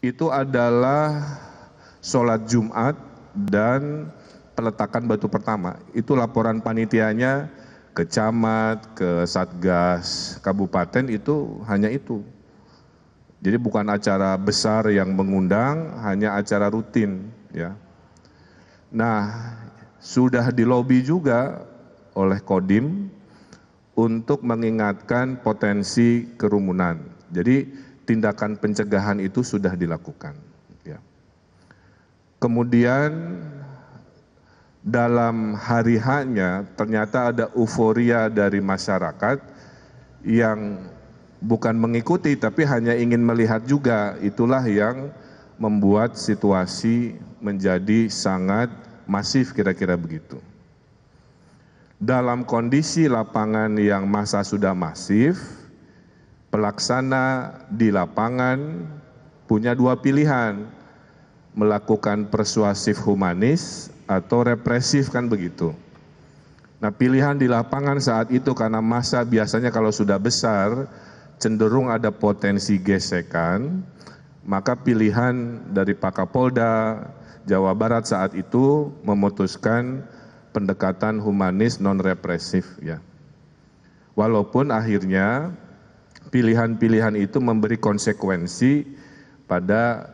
itu adalah sholat Jumat dan peletakan batu pertama. Itu laporan panitianya ke camat, ke satgas kabupaten itu hanya itu. Jadi bukan acara besar yang mengundang, hanya acara rutin ya. Nah, sudah dilobi juga oleh Kodim untuk mengingatkan potensi kerumunan. Jadi tindakan pencegahan itu sudah dilakukan. Ya. Kemudian dalam hari hanya ternyata ada euforia dari masyarakat yang bukan mengikuti tapi hanya ingin melihat juga itulah yang membuat situasi menjadi sangat masif kira-kira begitu. Dalam kondisi lapangan yang masa sudah masif, pelaksana di lapangan punya dua pilihan, melakukan persuasif humanis atau represif kan begitu. Nah pilihan di lapangan saat itu karena masa biasanya kalau sudah besar cenderung ada potensi gesekan, maka pilihan dari Pak Kapolda Jawa Barat saat itu memutuskan pendekatan humanis non represif ya. Walaupun akhirnya pilihan-pilihan itu memberi konsekuensi pada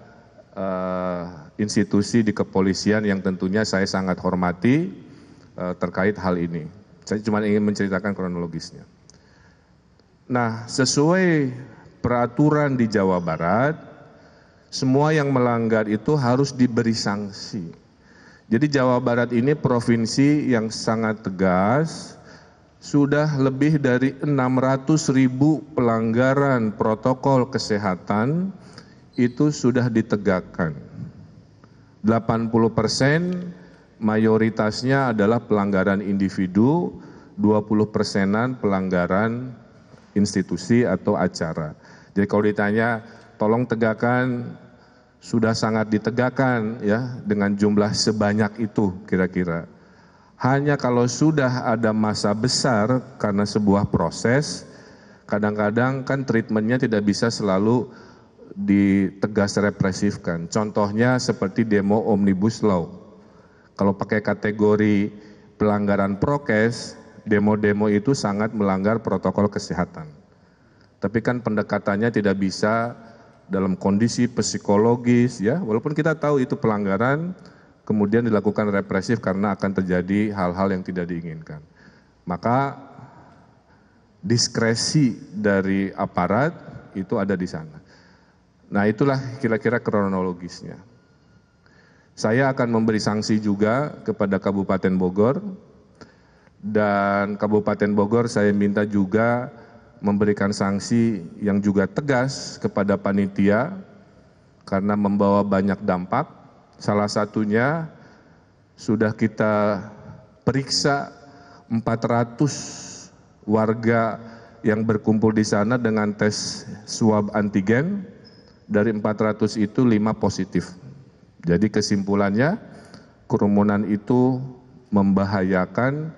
eh, institusi di kepolisian yang tentunya saya sangat hormati eh, terkait hal ini. Saya cuma ingin menceritakan kronologisnya. Nah, sesuai peraturan di Jawa Barat, semua yang melanggar itu harus diberi sanksi. Jadi Jawa Barat ini provinsi yang sangat tegas sudah lebih dari 600 ribu pelanggaran protokol kesehatan itu sudah ditegakkan. 80 persen mayoritasnya adalah pelanggaran individu, 20 persenan pelanggaran institusi atau acara. Jadi kalau ditanya tolong tegakkan sudah sangat ditegakkan ya dengan jumlah sebanyak itu kira-kira hanya kalau sudah ada masa besar karena sebuah proses kadang kadang kan treatmentnya tidak bisa selalu ditegas represifkan contohnya seperti demo omnibus law kalau pakai kategori pelanggaran prokes demo-demo itu sangat melanggar protokol kesehatan tapi kan pendekatannya tidak bisa dalam kondisi psikologis ya walaupun kita tahu itu pelanggaran kemudian dilakukan represif karena akan terjadi hal-hal yang tidak diinginkan. Maka diskresi dari aparat itu ada di sana. Nah itulah kira-kira kronologisnya. Saya akan memberi sanksi juga kepada Kabupaten Bogor dan Kabupaten Bogor saya minta juga memberikan sanksi yang juga tegas kepada panitia karena membawa banyak dampak salah satunya sudah kita periksa 400 warga yang berkumpul di sana dengan tes swab antigen dari 400 itu lima positif. Jadi kesimpulannya kerumunan itu membahayakan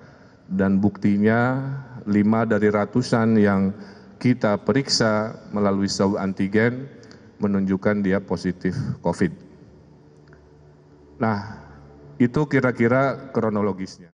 dan buktinya lima dari ratusan yang kita periksa melalui swab antigen menunjukkan dia positif COVID nah itu kira kira kronologisnya